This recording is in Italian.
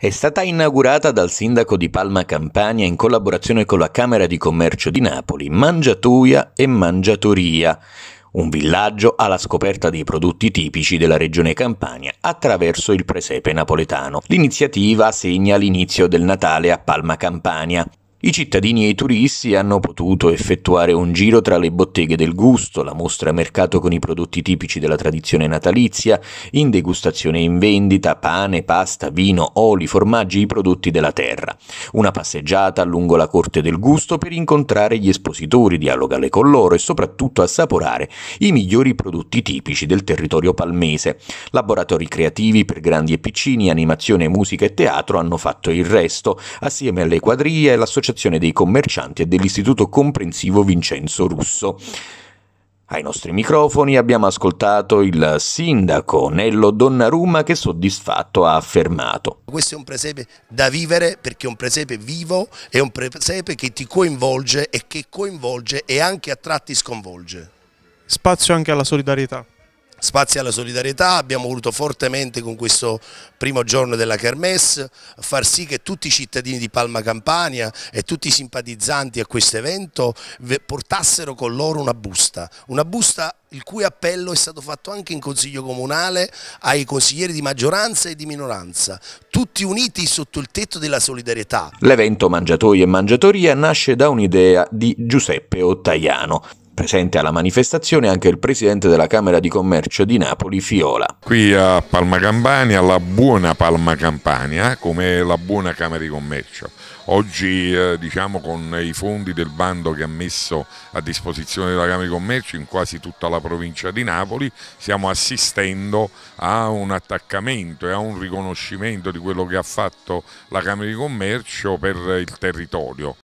è stata inaugurata dal sindaco di Palma Campania in collaborazione con la Camera di Commercio di Napoli, Mangiatuia e Mangiatoria, un villaggio alla scoperta dei prodotti tipici della regione Campania attraverso il presepe napoletano. L'iniziativa segna l'inizio del Natale a Palma Campania, i cittadini e i turisti hanno potuto effettuare un giro tra le botteghe del gusto, la mostra mercato con i prodotti tipici della tradizione natalizia, in degustazione e in vendita, pane, pasta, vino, oli, formaggi, i prodotti della terra. Una passeggiata lungo la corte del gusto per incontrare gli espositori, dialogare con loro e soprattutto assaporare i migliori prodotti tipici del territorio palmese. Laboratori creativi per grandi e piccini, animazione, musica e teatro hanno fatto il resto, assieme alle quadrie e l'associazione dell'Associazione dei Commercianti e dell'Istituto Comprensivo Vincenzo Russo. Ai nostri microfoni abbiamo ascoltato il sindaco Nello Donnarumma che soddisfatto ha affermato. Questo è un presepe da vivere perché è un presepe vivo, è un presepe che ti coinvolge e che coinvolge e anche a tratti sconvolge. Spazio anche alla solidarietà spazio alla solidarietà, abbiamo voluto fortemente con questo primo giorno della Kermesse far sì che tutti i cittadini di Palma Campania e tutti i simpatizzanti a questo evento portassero con loro una busta, una busta il cui appello è stato fatto anche in Consiglio Comunale ai consiglieri di maggioranza e di minoranza, tutti uniti sotto il tetto della solidarietà. L'evento Mangiatoie e Mangiatoria nasce da un'idea di Giuseppe Ottaiano. Presente alla manifestazione anche il presidente della Camera di Commercio di Napoli, Fiola. Qui a Palma Campania, la buona Palma Campania, come la buona Camera di Commercio. Oggi eh, diciamo con i fondi del bando che ha messo a disposizione della Camera di Commercio in quasi tutta la provincia di Napoli stiamo assistendo a un attaccamento e a un riconoscimento di quello che ha fatto la Camera di Commercio per il territorio.